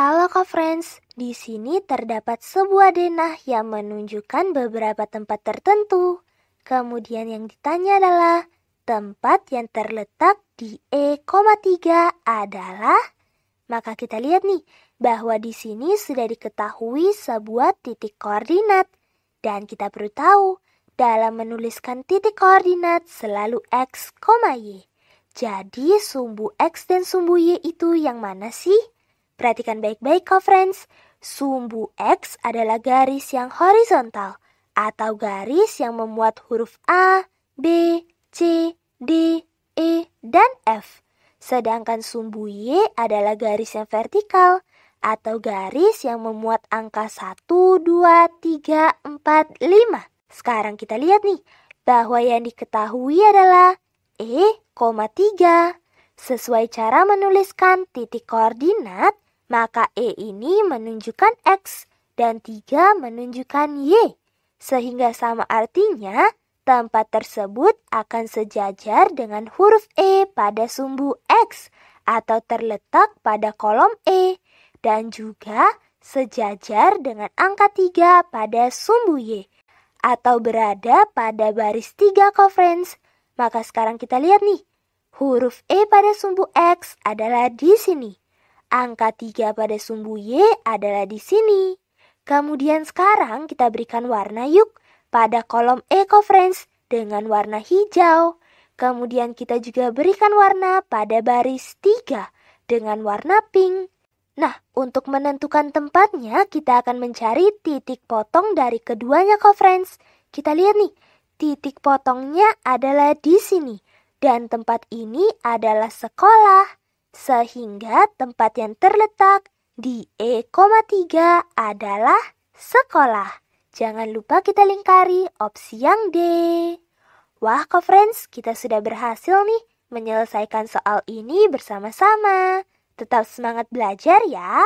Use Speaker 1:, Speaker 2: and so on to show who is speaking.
Speaker 1: Halo Kak Friends, di sini terdapat sebuah denah yang menunjukkan beberapa tempat tertentu. Kemudian yang ditanya adalah tempat yang terletak di E,3 adalah maka kita lihat nih bahwa di sini sudah diketahui sebuah titik koordinat dan kita perlu tahu dalam menuliskan titik koordinat selalu x, y. Jadi sumbu x dan sumbu y itu yang mana sih? Perhatikan baik-baik kau, friends. Sumbu X adalah garis yang horizontal atau garis yang memuat huruf A, B, C, D, E, dan F. Sedangkan sumbu Y adalah garis yang vertikal atau garis yang memuat angka 1, 2, 3, 4, 5. Sekarang kita lihat nih bahwa yang diketahui adalah E, 3. Sesuai cara menuliskan titik koordinat, maka E ini menunjukkan X dan 3 menunjukkan Y. Sehingga sama artinya, tempat tersebut akan sejajar dengan huruf E pada sumbu X atau terletak pada kolom E dan juga sejajar dengan angka 3 pada sumbu Y atau berada pada baris 3 conference. Maka sekarang kita lihat nih, huruf E pada sumbu X adalah di sini. Angka 3 pada sumbu Y adalah di sini. Kemudian sekarang kita berikan warna yuk pada kolom E, friends dengan warna hijau. Kemudian kita juga berikan warna pada baris 3 dengan warna pink. Nah, untuk menentukan tempatnya, kita akan mencari titik potong dari keduanya kok friends. Kita lihat nih, titik potongnya adalah di sini. Dan tempat ini adalah sekolah sehingga tempat yang terletak di E,3 adalah sekolah. Jangan lupa kita lingkari opsi yang D. Wah, kok friends, kita sudah berhasil nih menyelesaikan soal ini bersama-sama. Tetap semangat belajar ya.